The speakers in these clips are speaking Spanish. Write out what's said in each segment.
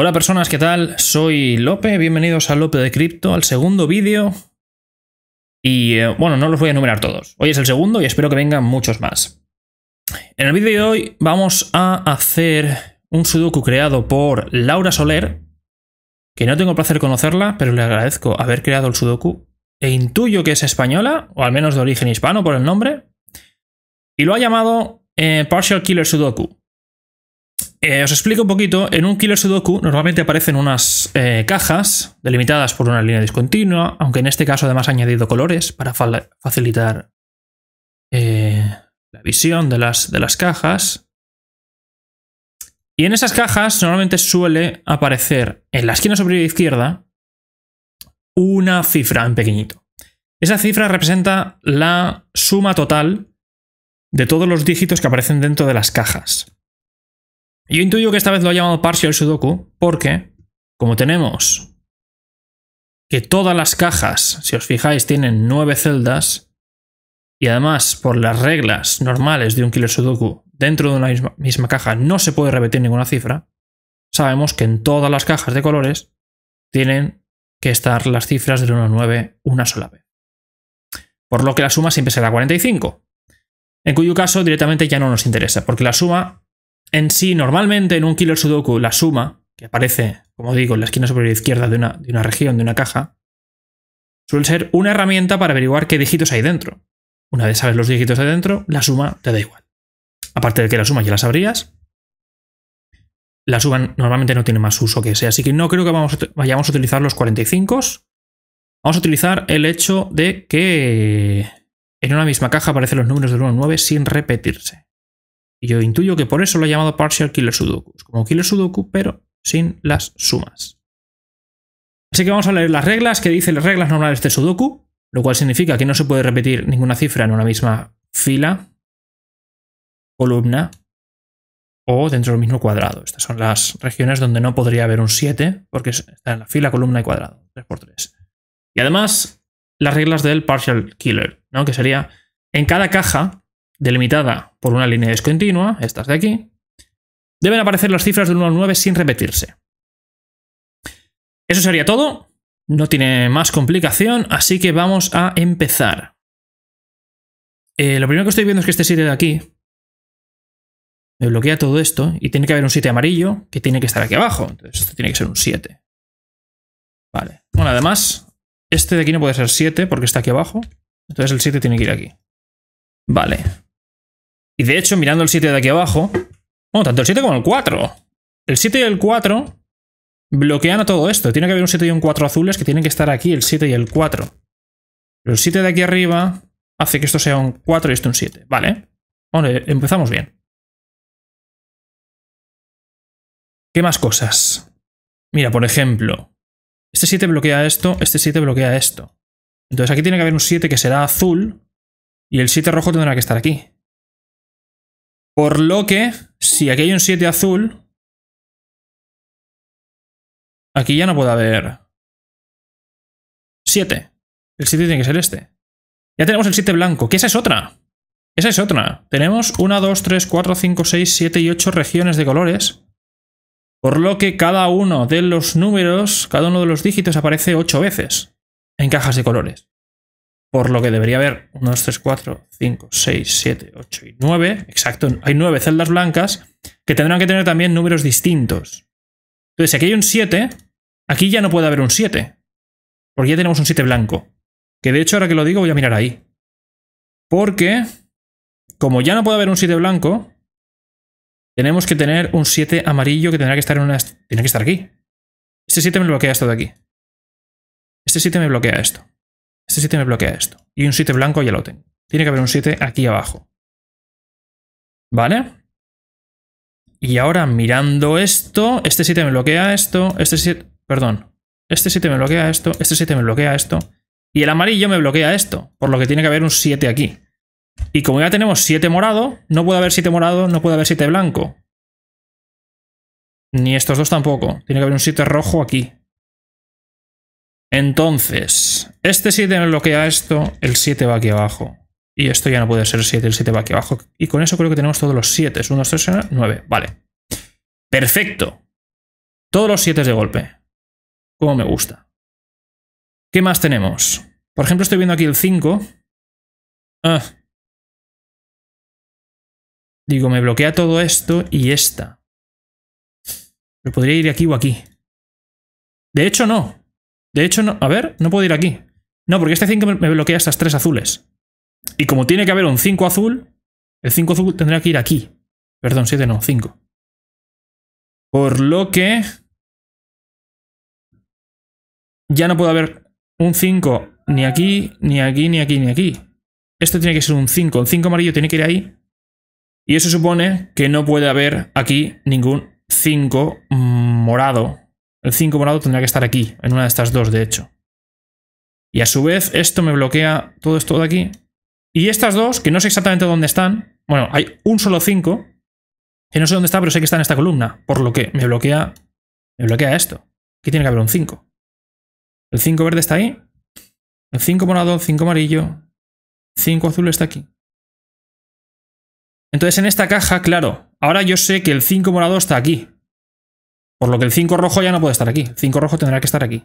Hola personas, ¿qué tal? Soy Lope, bienvenidos a Lope de Cripto, al segundo vídeo. Y eh, bueno, no los voy a enumerar todos. Hoy es el segundo y espero que vengan muchos más. En el vídeo de hoy vamos a hacer un sudoku creado por Laura Soler, que no tengo placer conocerla, pero le agradezco haber creado el sudoku. E intuyo que es española, o al menos de origen hispano por el nombre. Y lo ha llamado eh, Partial Killer Sudoku. Eh, os explico un poquito. En un Killer Sudoku normalmente aparecen unas eh, cajas delimitadas por una línea discontinua, aunque en este caso además ha añadido colores para facilitar eh, la visión de las, de las cajas. Y en esas cajas normalmente suele aparecer en la esquina superior izquierda una cifra en pequeñito. Esa cifra representa la suma total de todos los dígitos que aparecen dentro de las cajas. Yo intuyo que esta vez lo ha llamado partial sudoku porque, como tenemos que todas las cajas, si os fijáis, tienen nueve celdas, y además por las reglas normales de un killer sudoku, dentro de una misma, caja no se puede repetir ninguna cifra, sabemos que en todas las cajas de colores tienen que estar las cifras del 1 a 9 una sola vez. Por lo que la suma siempre será 45, en cuyo caso directamente ya no nos interesa, porque la suma en sí, normalmente en un killer sudoku, la suma, que aparece, como digo, en la esquina superior izquierda de una, de una región, de una caja, suele ser una herramienta para averiguar qué dígitos hay dentro. Una vez sabes los dígitos de dentro, la suma te da igual. Aparte de que la suma ya la sabrías, la suma normalmente no tiene más uso que ese, así que no creo que vayamos a utilizar los 45. Vamos a utilizar el hecho de que en una misma caja aparecen los números del 1 al 9 sin repetirse. Yo intuyo que por eso lo he llamado Partial Killer Sudoku, como Killer Sudoku, pero sin las sumas. Así que vamos a leer las reglas que dicen las reglas normales de Sudoku, lo cual significa que no se puede repetir ninguna cifra en una misma fila, columna o dentro del mismo cuadrado. Estas son las regiones donde no podría haber un 7, porque está en la fila, columna y cuadrado, 3x3. Y además, las reglas del partial killer, ¿no? que sería en cada caja delimitada por una línea discontinua, estas de aquí, deben aparecer las cifras del 1 al 9 sin repetirse. Eso sería todo, no tiene más complicación, así que vamos a empezar. Eh, lo primero que estoy viendo es que este 7 de aquí me bloquea todo esto y tiene que haber un 7 amarillo que tiene que estar aquí abajo. Entonces tiene que ser un 7. Vale. Bueno, además, este de aquí no puede ser 7 porque está aquí abajo. Entonces el 7 tiene que ir aquí. Vale. Y de hecho, mirando el 7 de aquí abajo, bueno, tanto el 7 como el 4. El 7 y el 4 bloquean a todo esto. Tiene que haber un 7 y un 4 azules que tienen que estar aquí, el 7 y el 4. Pero el 7 de aquí arriba hace que esto sea un 4 y esto un 7. Vale. Bueno, empezamos bien. ¿Qué más cosas? Mira, por ejemplo, este 7 bloquea esto, este 7 bloquea esto. Entonces aquí tiene que haber un 7 que será azul y el 7 rojo tendrá que estar aquí. Por lo que, si aquí hay un 7 azul, aquí ya no puede haber 7. El 7 tiene que ser este. Ya tenemos el 7 blanco, que esa es otra. Esa es otra. Tenemos 1, 2, 3, 4, 5, 6, 7 y 8 regiones de colores. Por lo que cada uno de los números, cada uno de los dígitos aparece 8 veces en cajas de colores por lo que debería haber 1, 2, 3, 4, 5, 6, 7, 8 y 9. Exacto, hay 9 celdas blancas que tendrán que tener también números distintos. Entonces, si aquí hay un 7, aquí ya no puede haber un 7, porque ya tenemos un 7 blanco. Que de hecho, ahora que lo digo, voy a mirar ahí. Porque, como ya no puede haber un 7 blanco, tenemos que tener un 7 amarillo que tendrá que estar en una... Tiene que estar aquí. Este 7 me bloquea esto de aquí. Este 7 me bloquea esto. Este 7 me bloquea esto. Y un 7 blanco ya lo tengo. Tiene que haber un 7 aquí abajo. ¿Vale? Y ahora mirando esto, este 7 me bloquea esto, este 7, perdón, este 7 me bloquea esto, este 7 me bloquea esto, y el amarillo me bloquea esto, por lo que tiene que haber un 7 aquí. Y como ya tenemos 7 morado, no puede haber 7 morado, no puede haber 7 blanco. Ni estos dos tampoco. Tiene que haber un 7 rojo aquí. Entonces, este 7 me bloquea esto, el 7 va aquí abajo. Y esto ya no puede ser 7, el 7 va aquí abajo. Y con eso creo que tenemos todos los 7. 1, 2, 3, 9. Vale. Perfecto. Todos los 7 de golpe. Como me gusta. ¿Qué más tenemos? Por ejemplo, estoy viendo aquí el 5. Ah. Digo, me bloquea todo esto y esta. Me podría ir aquí o aquí. De hecho, no. De hecho, a ver, no puedo ir aquí. No, porque este 5 me bloquea estas tres azules. Y como tiene que haber un 5 azul, el 5 azul tendría que ir aquí. Perdón, 7 no, 5. Por lo que... Ya no puedo haber un 5 ni aquí, ni aquí, ni aquí, ni aquí. Esto tiene que ser un 5. El 5 amarillo tiene que ir ahí. Y eso supone que no puede haber aquí ningún 5 morado el 5 morado tendría que estar aquí, en una de estas dos, de hecho. Y a su vez, esto me bloquea todo esto de aquí. Y estas dos, que no sé exactamente dónde están. Bueno, hay un solo 5, que no sé dónde está, pero sé que está en esta columna. Por lo que me bloquea, me bloquea esto. Aquí tiene que haber un 5. El 5 verde está ahí. El 5 morado, 5 amarillo. 5 azul está aquí. Entonces en esta caja, claro, ahora yo sé que el 5 morado está aquí. Por lo que el 5 rojo ya no puede estar aquí. El 5 rojo tendrá que estar aquí.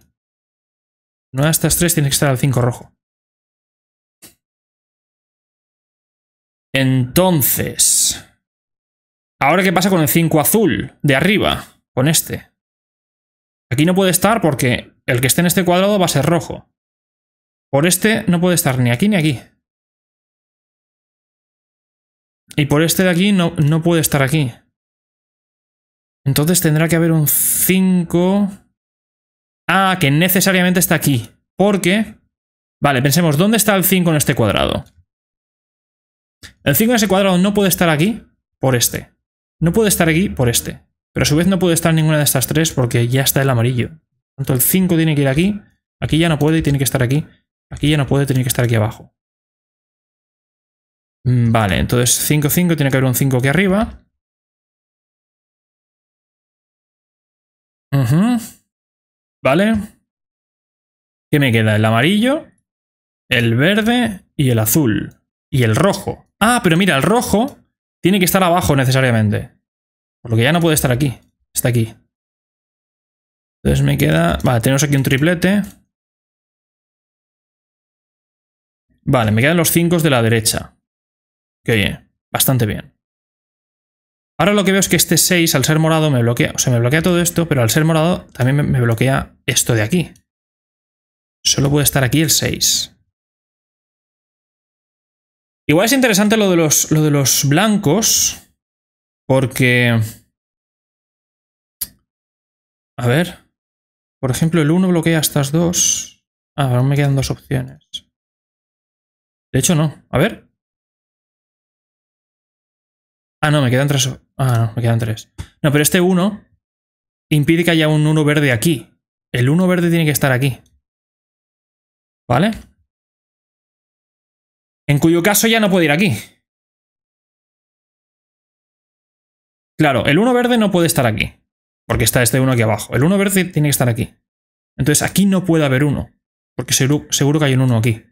No de estas tres tiene que estar el 5 rojo. Entonces... Ahora qué pasa con el 5 azul de arriba, con este. Aquí no puede estar porque el que esté en este cuadrado va a ser rojo. Por este no puede estar ni aquí ni aquí. Y por este de aquí no puede estar aquí. Entonces tendrá que haber un 5... Ah, que necesariamente está aquí. Porque... Vale, pensemos, ¿dónde está el 5 en este cuadrado? El 5 en ese cuadrado no puede estar aquí por este. No puede estar aquí por este. Pero a su vez no puede estar ninguna de estas tres porque ya está el amarillo. entonces tanto, el 5 tiene que ir aquí. Aquí ya no puede y tiene que estar aquí. Aquí ya no puede, y tiene que estar aquí abajo. Mm, vale, entonces 5, 5, tiene que haber un 5 aquí arriba. ¿Vale? ¿Qué me queda? El amarillo, el verde y el azul. Y el rojo. Ah, pero mira, el rojo tiene que estar abajo necesariamente. Por lo que ya no puede estar aquí. Está aquí. Entonces me queda... Vale, tenemos aquí un triplete. Vale, me quedan los cinco de la derecha. Que oye, bastante bien. Ahora lo que veo es que este 6 al ser morado me bloquea, o sea, me bloquea todo esto, pero al ser morado también me bloquea esto de aquí. Solo puede estar aquí el 6. Igual es interesante lo de los, lo de los blancos, porque... A ver. Por ejemplo, el 1 bloquea estas dos. Ah, ahora me quedan dos opciones. De hecho, no. A ver, Ah, no, me quedan tres. Ah, no, me quedan tres. No, pero este uno impide que haya un uno verde aquí. El uno verde tiene que estar aquí. ¿Vale? En cuyo caso ya no puede ir aquí. Claro, el uno verde no puede estar aquí. Porque está este uno aquí abajo. El uno verde tiene que estar aquí. Entonces aquí no puede haber uno. Porque seguro, que hay un uno aquí.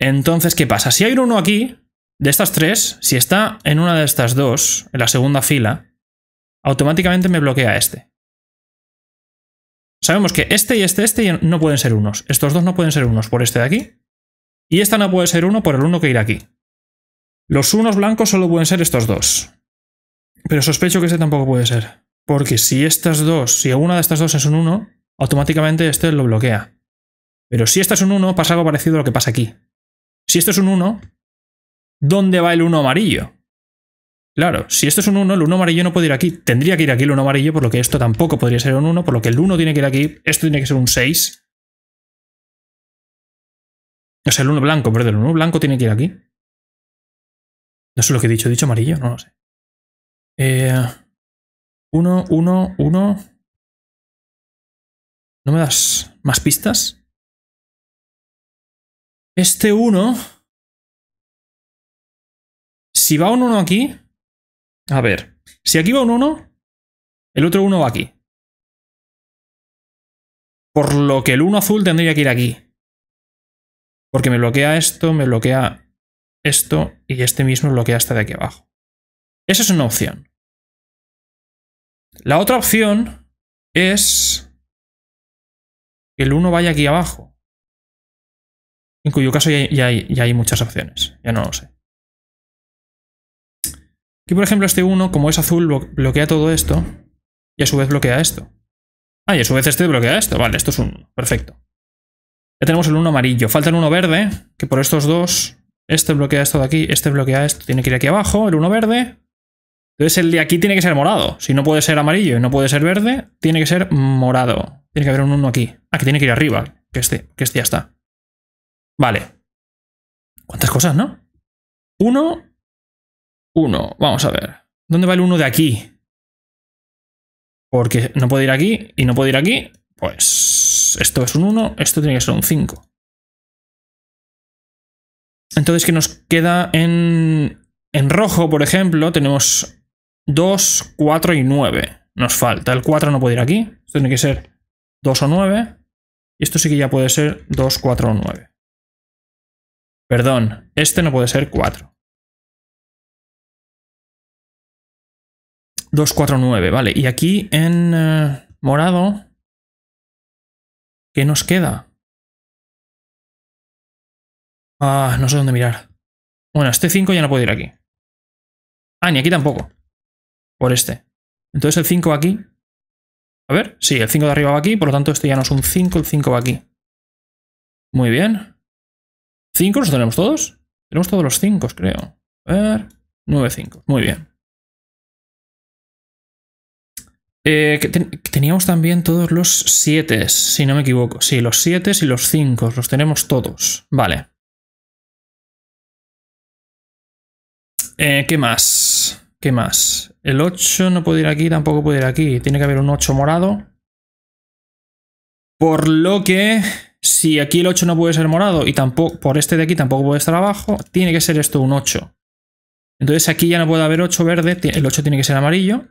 Entonces, ¿qué pasa? Si hay un uno aquí, de estas tres, si está en una de estas dos, en la segunda fila, automáticamente me bloquea este. Sabemos que este y este, este no pueden ser unos. Estos dos no pueden ser unos por este de aquí. Y esta no puede ser uno por el uno que irá aquí. Los unos blancos solo pueden ser estos dos. Pero sospecho que este tampoco puede ser. Porque si estas dos, si una de estas dos es un 1, automáticamente este lo bloquea. Pero si esta es un 1, pasa algo parecido a lo que pasa aquí. Si esto es un 1, dónde va el 1 amarillo. Claro, si esto es un 1, el 1 amarillo no puede ir aquí. Tendría que ir aquí el 1 amarillo, por lo que esto tampoco podría ser un 1, por lo que el 1 tiene que ir aquí. Esto tiene que ser un 6. O sea, el 1 blanco, perdón, el 1 blanco tiene que ir aquí. No sé lo que he dicho, he dicho amarillo, no lo sé. Eh, 1, 1, 1. ¿No me das más pistas? Este 1... Si va un 1 aquí, a ver, si aquí va un 1, el otro 1 va aquí. Por lo que el 1 azul tendría que ir aquí. Porque me bloquea esto, me bloquea esto y este mismo bloquea hasta de aquí abajo. Esa es una opción. La otra opción es que el 1 vaya aquí abajo. En cuyo caso ya hay muchas opciones. Ya no lo sé. Aquí, por ejemplo, este 1, como es azul, bloquea todo esto. Y a su vez bloquea esto. Ah, y a su vez este bloquea esto. Vale, esto es un Perfecto. Ya tenemos el 1 amarillo. Falta el 1 verde, que por estos dos... Este bloquea esto de aquí, este bloquea esto. Tiene que ir aquí abajo, el 1 verde. Entonces el de aquí tiene que ser morado. Si no puede ser amarillo y no puede ser verde, tiene que ser morado. Tiene que haber un 1 aquí. Ah, que tiene que ir arriba. Que este, que este ya está. Vale. ¿Cuántas cosas, no? Uno... 1. Vamos a ver. ¿Dónde va el 1 de aquí? Porque no puede ir aquí y no puede ir aquí. Pues esto es un 1, esto tiene que ser un 5. Entonces, ¿qué nos queda en, en rojo, por ejemplo? Tenemos 2, 4 y 9. Nos falta. El 4 no puede ir aquí. Esto tiene que ser 2 o 9. Y esto sí que ya puede ser 2, 4 o 9. Perdón, este no puede ser 4. 249, vale. Y aquí en eh, morado, ¿qué nos queda? Ah, no sé dónde mirar. Bueno, este 5 ya no puede ir aquí. Ah, ni aquí tampoco. Por este. Entonces el 5 aquí. A ver, sí, el 5 de arriba va aquí, por lo tanto este ya no es un 5, el 5 va aquí. Muy bien. ¿5 los tenemos todos? Tenemos todos los 5, creo. A ver, 9, 5. Muy bien. Eh, teníamos también todos los 7, si no me equivoco. Sí, los 7 y los 5, los tenemos todos. Vale. Eh, ¿Qué más? ¿Qué más? El 8 no puede ir aquí, tampoco puede ir aquí. Tiene que haber un 8 morado. Por lo que, si aquí el 8 no puede ser morado y tampoco por este de aquí tampoco puede estar abajo, tiene que ser esto un 8. Entonces aquí ya no puede haber 8 verde, el 8 tiene que ser amarillo.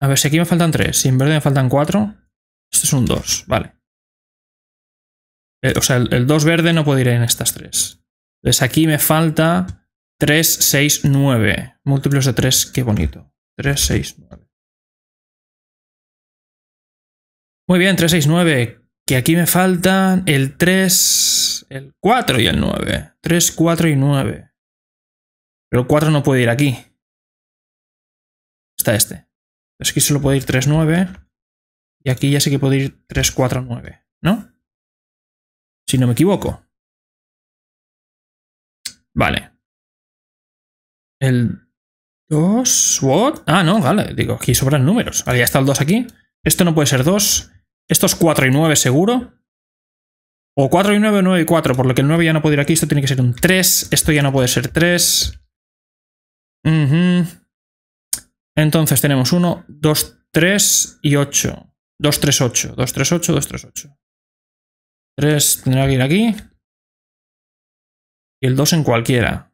A ver, si aquí me faltan 3. si en verde me faltan 4. este es un 2, vale. Eh, o sea, el 2 verde no puede ir en estas 3. Entonces aquí me falta 3, 6, 9. Múltiplos de 3, qué bonito. 3, 6, 9. Muy bien, 3, 6, 9. Que aquí me faltan el 3, el 4 y el 9. 3, 4 y 9. Pero el 4 no puede ir aquí. Está este. Es que solo puede ir 3-9. Y aquí ya sé que puede ir 3-4-9, ¿no? Si no me equivoco. Vale. El 2... ¿What? Ah, no, vale. Digo, aquí sobran números. Vale, ya está el 2 aquí. Esto no puede ser 2. Esto es 4 y 9 seguro. O 4 y 9, 9 y 4. Por lo que el 9 ya no puede ir aquí. Esto tiene que ser un 3. Esto ya no puede ser 3. Uh entonces tenemos 1, 2, 3 y 8. 2, 3, 8. 2, 3, 8, 2, 3, 8. 3 tendrá que ir aquí. Y el 2 en cualquiera.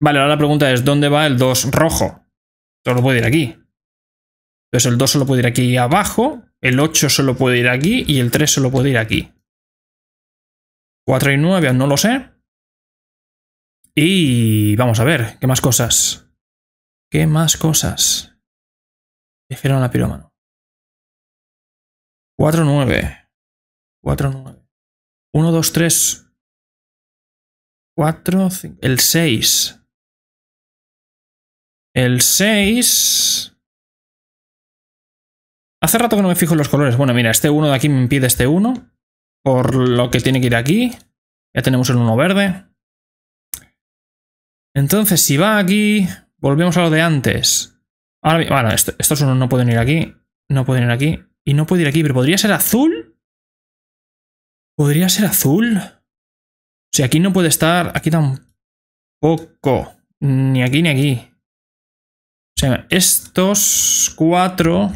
Vale, ahora la pregunta es, ¿dónde va el 2 rojo? Solo puede ir aquí. Entonces el 2 solo puede ir aquí abajo, el 8 solo puede ir aquí y el 3 solo puede ir aquí. 4 y 9, no lo sé. Y vamos a ver, ¿qué más cosas? ¿Qué más cosas? Dijeron la pirómano. 4-9. 4-9. 1, 2, 3. 4, 5. El 6. El 6. Hace rato que no me fijo en los colores. Bueno, mira, este 1 de aquí me impide este 1. Por lo que tiene que ir aquí. Ya tenemos el 1 verde. Entonces, si va aquí, Volvemos a lo de antes. Ahora, bueno, estos unos no pueden ir aquí. No pueden ir aquí. Y no puede ir aquí, pero ¿podría ser azul? ¿Podría ser azul? O sea, aquí no puede estar. Aquí tampoco. Ni aquí ni aquí. O sea, estos cuatro.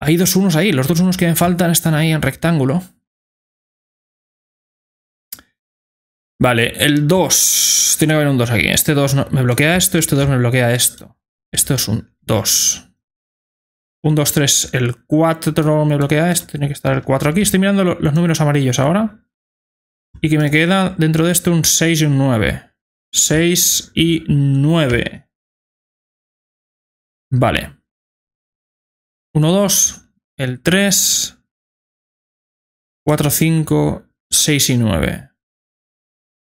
Hay dos unos ahí. Los dos unos que me faltan están ahí en rectángulo. Vale, el 2. Tiene que haber un 2 aquí. Este 2 me bloquea esto, este 2 me bloquea esto. Esto es un 2. Un 2, 3. El 4 me bloquea esto. Tiene que estar el 4 aquí. Estoy mirando los números amarillos ahora. Y que me queda dentro de esto un 6 y un 9. 6 y 9. Vale. 1, 2. El 3. 4, 5, 6 y 9.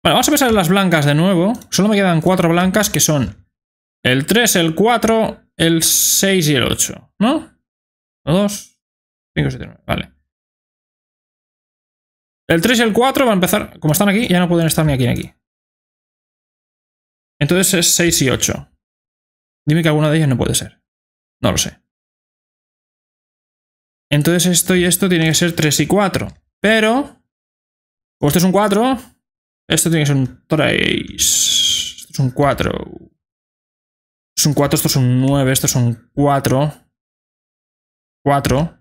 Vale, vamos a pensar las blancas de nuevo. Solo me quedan cuatro blancas que son el 3, el 4, el 6 y el 8, ¿no? 2, 5, 7, 9, vale. El 3 y el 4 van a empezar, como están aquí, ya no pueden estar ni aquí ni aquí. Entonces es 6 y 8. Dime que alguna de ellas no puede ser. No lo sé. Entonces esto y esto tiene que ser 3 y 4. Pero, como esto es un 4, esto tiene que ser un 3. Este esto es un 4. Esto es un 4, este esto es un 9, esto es un 4. 4.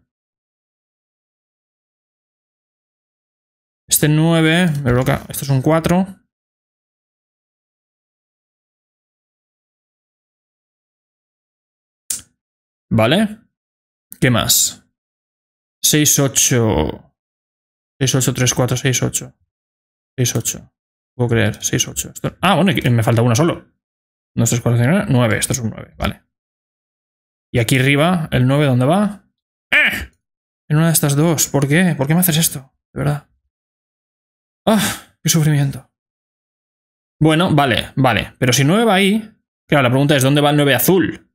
Este 9, me bloquea. Esto es un 4. ¿Vale? ¿Qué más? 6, 8. 6, 8, 3, 4, 6, 8. 6, 8. Puedo creer. 6, 8. Ah, bueno, me falta una solo. 2, 3, 4, 5, 9. Esto es un 9, vale. Y aquí arriba, el 9, ¿dónde va? ¡Eh! En una de estas dos. ¿Por qué? ¿Por qué me haces esto? De verdad. ¡Ah! ¡Qué sufrimiento! Bueno, vale, vale. Pero si 9 va ahí... Claro, la pregunta es, ¿dónde va el 9 azul?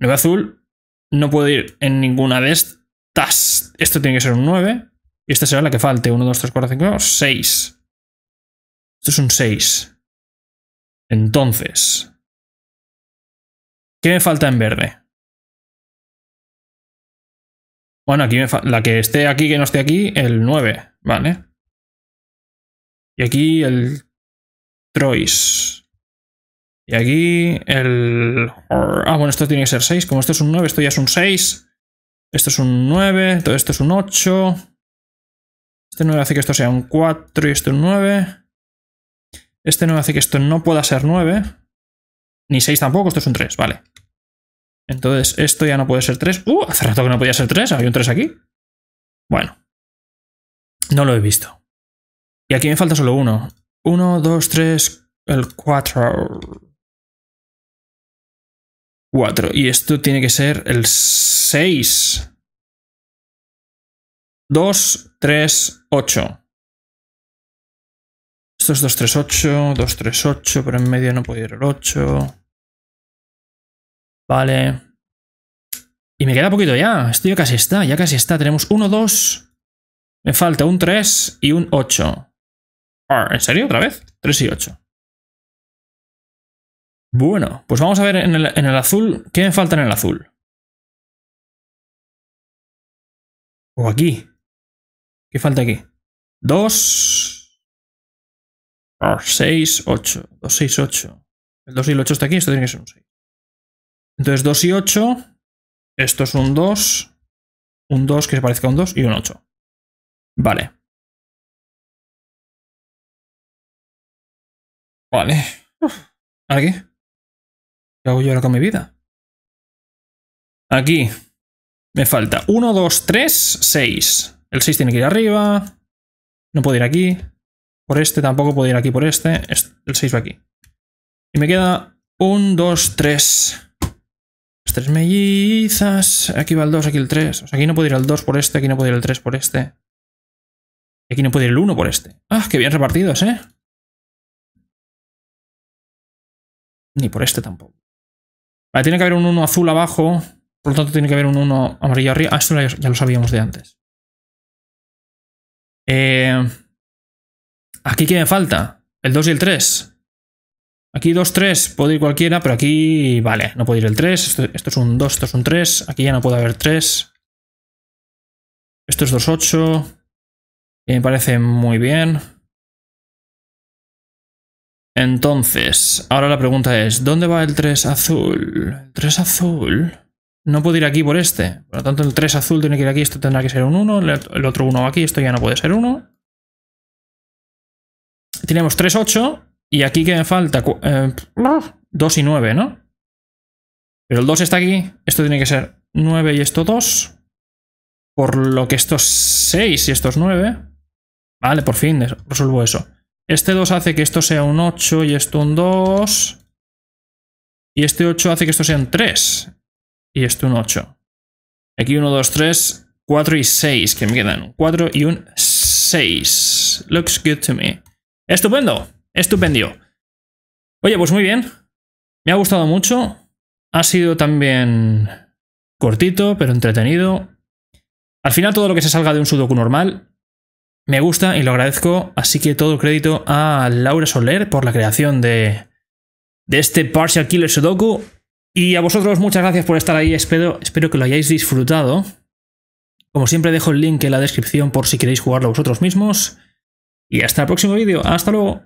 9 azul no puede ir en ninguna de estas. Esto tiene que ser un 9. Y esta será la que falte. 1, 2, 3, 4, 5, 6. Esto es un 6. Entonces. ¿Qué me falta en verde? Bueno, aquí me la que esté aquí, que no esté aquí, el 9, ¿vale? Y aquí el Trois. Y aquí el... Ah, bueno, esto tiene que ser 6. Como esto es un 9, esto ya es un 6. Esto es un 9, todo esto es un 8. Este 9 hace que esto sea un 4 y esto un 9. Este 9 hace que esto no pueda ser 9. Ni 6 tampoco, esto es un 3, vale. Entonces, esto ya no puede ser 3. ¡Uh! Hace rato que no podía ser 3, ¿hay un 3 aquí. Bueno. No lo he visto. Y aquí me falta solo uno. 1, 2, 3, el 4. 4. Y esto tiene que ser el 6. 2, 3, 8. Esto 2, 238, 238, pero en medio no puede ir el 8. Vale. Y me queda poquito ya. Esto ya casi está, ya casi está. Tenemos 1, 2. Me falta un 3 y un 8. Ah, ¿En serio? ¿Otra vez? 3 y 8. Bueno, pues vamos a ver en el, en el azul. ¿Qué me falta en el azul? O aquí. ¿Qué falta aquí? 2. 6, 8. 2, 6, 8. El 2 y el 8 está aquí, esto tiene que ser un 6. Entonces 2 y 8, esto es un 2, un 2 que se parezca a un 2 y un 8. Vale. Vale. Aquí. qué? ¿Qué hago yo ahora con mi vida? Aquí. Me falta 1, 2, 3, 6. El 6 tiene que ir arriba. No puedo ir aquí. Por este tampoco puedo ir aquí por este. el 6 va aquí. Y me queda 1, 2, 3. Las tres mellizas. Aquí va el 2, aquí el 3. O sea, aquí no puedo ir el 2 por este, aquí no puedo ir el 3 por este. Y aquí no puedo ir el 1 por este. ¡Ah, qué bien repartidos, eh! Ni por este tampoco. Vale, tiene que haber un 1 azul abajo. Por lo tanto, tiene que haber un 1 amarillo arriba. Ah, esto ya lo sabíamos de antes. Eh... ¿Aquí qué me falta? ¿El 2 y el 3? Aquí 2, 3, puedo ir cualquiera, pero aquí, vale, no puedo ir el 3, esto, es un 2, esto es un 3, aquí ya no puede haber 3. Esto es 2, 8, y me parece muy bien. Entonces, ahora la pregunta es, ¿dónde va el 3 azul? El 3 azul no puedo ir aquí por este. Por lo tanto, el 3 azul tiene que ir aquí, esto tendrá que ser un 1, el otro 1 aquí, esto ya no puede ser 1. Tenemos 3, 8. Y aquí que me falta... 2 eh, y 9, ¿no? Pero el 2 está aquí. Esto tiene que ser 9 y esto 2. Por lo que estos 6 y estos 9. Vale, por fin resuelvo eso. Este 2 hace que esto sea un 8 y esto un 2. Y este 8 hace que esto sean 3. Y esto un 8. Aquí 1, 2, 3, 4 y 6 que me quedan. 4 y un 6. Looks good to me. Estupendo, estupendio. Oye, pues muy bien. Me ha gustado mucho. Ha sido también cortito, pero entretenido. Al final todo lo que se salga de un sudoku normal me gusta y lo agradezco, así que todo el crédito a Laura Soler por la creación de, este Partial Killer Sudoku. Y a vosotros muchas gracias por estar ahí, espero, espero que lo hayáis disfrutado. Como siempre dejo el link en la descripción por si queréis jugarlo vosotros mismos. Y hasta el próximo vídeo. Hasta luego.